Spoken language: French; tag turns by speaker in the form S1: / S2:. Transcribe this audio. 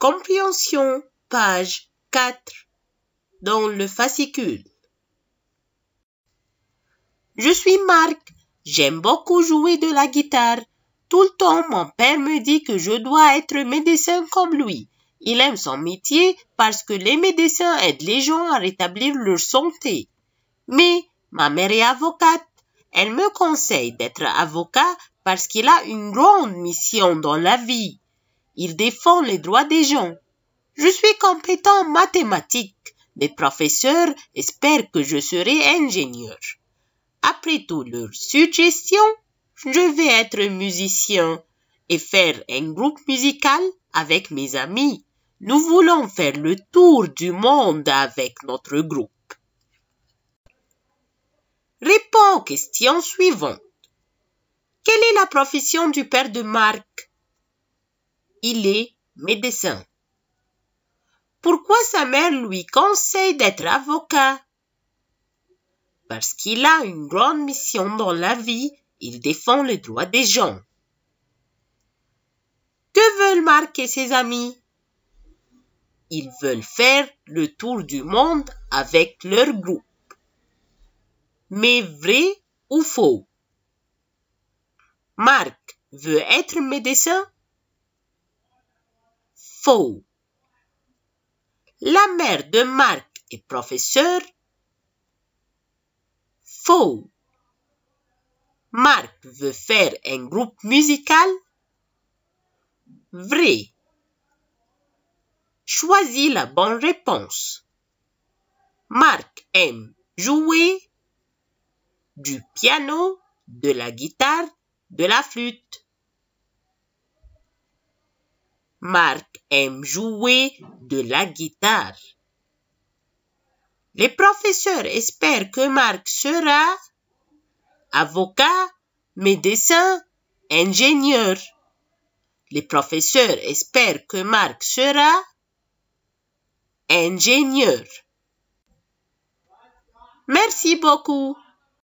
S1: Compréhension, page 4, dans le fascicule. Je suis Marc, j'aime beaucoup jouer de la guitare. Tout le temps, mon père me dit que je dois être médecin comme lui. Il aime son métier parce que les médecins aident les gens à rétablir leur santé. Mais ma mère est avocate. Elle me conseille d'être avocat parce qu'il a une grande mission dans la vie. Il défend les droits des gens. Je suis compétent en mathématiques. Mes professeurs espèrent que je serai ingénieur. Après tout leurs suggestions, je vais être musicien et faire un groupe musical avec mes amis. Nous voulons faire le tour du monde avec notre groupe. Réponds aux questions suivantes. Quelle est la profession du père de Marc il est médecin. Pourquoi sa mère lui conseille d'être avocat Parce qu'il a une grande mission dans la vie, il défend les droits des gens. Que veulent Marc et ses amis Ils veulent faire le tour du monde avec leur groupe. Mais vrai ou faux Marc veut être médecin faux. La mère de Marc est professeur. Faux. Marc veut faire un groupe musical. Vrai. Choisis la bonne réponse. Marc aime jouer du piano, de la guitare, de la flûte. Marc aime jouer de la guitare. Les professeurs espèrent que Marc sera avocat, médecin, ingénieur. Les professeurs espèrent que Marc sera ingénieur. Merci beaucoup.